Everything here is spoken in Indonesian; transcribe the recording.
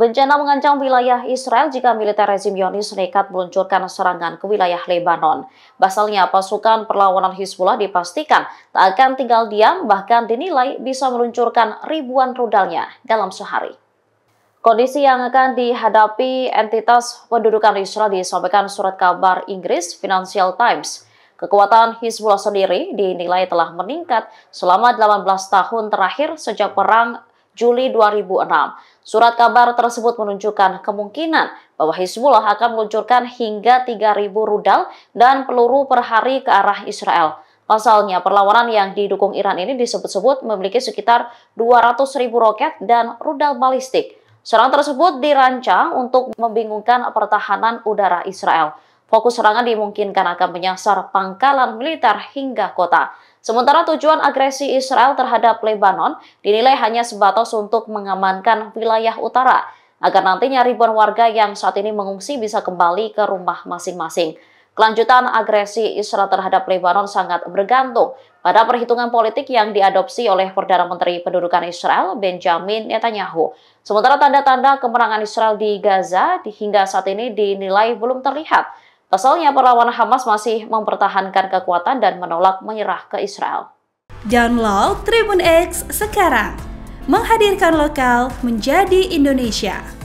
Bencana mengancam wilayah Israel jika militer rezim Yonis nekat meluncurkan serangan ke wilayah Lebanon. Pasalnya, pasukan perlawanan Hizbullah dipastikan tak akan tinggal diam, bahkan dinilai bisa meluncurkan ribuan rudalnya dalam sehari. Kondisi yang akan dihadapi entitas pendudukan Israel disampaikan surat kabar Inggris Financial Times. Kekuatan Hizbullah sendiri dinilai telah meningkat selama 18 tahun terakhir sejak perang Juli 2006. Surat kabar tersebut menunjukkan kemungkinan bahwa Hizbullah akan meluncurkan hingga 3.000 rudal dan peluru per hari ke arah Israel. Pasalnya, perlawanan yang didukung Iran ini disebut-sebut memiliki sekitar 200.000 roket dan rudal balistik. Serangan tersebut dirancang untuk membingungkan pertahanan udara Israel. Fokus serangan dimungkinkan akan menyasar pangkalan militer hingga kota. Sementara tujuan agresi Israel terhadap Lebanon dinilai hanya sebatas untuk mengamankan wilayah utara, agar nantinya ribuan warga yang saat ini mengungsi bisa kembali ke rumah masing-masing. Kelanjutan agresi Israel terhadap Lebanon sangat bergantung pada perhitungan politik yang diadopsi oleh Perdana Menteri Pendudukan Israel Benjamin Netanyahu. Sementara tanda-tanda kemenangan Israel di Gaza hingga saat ini dinilai belum terlihat. Pasalnya, perlawanan Hamas masih mempertahankan kekuatan dan menolak menyerah ke Israel. Download Tribun X sekarang, menghadirkan lokal menjadi Indonesia.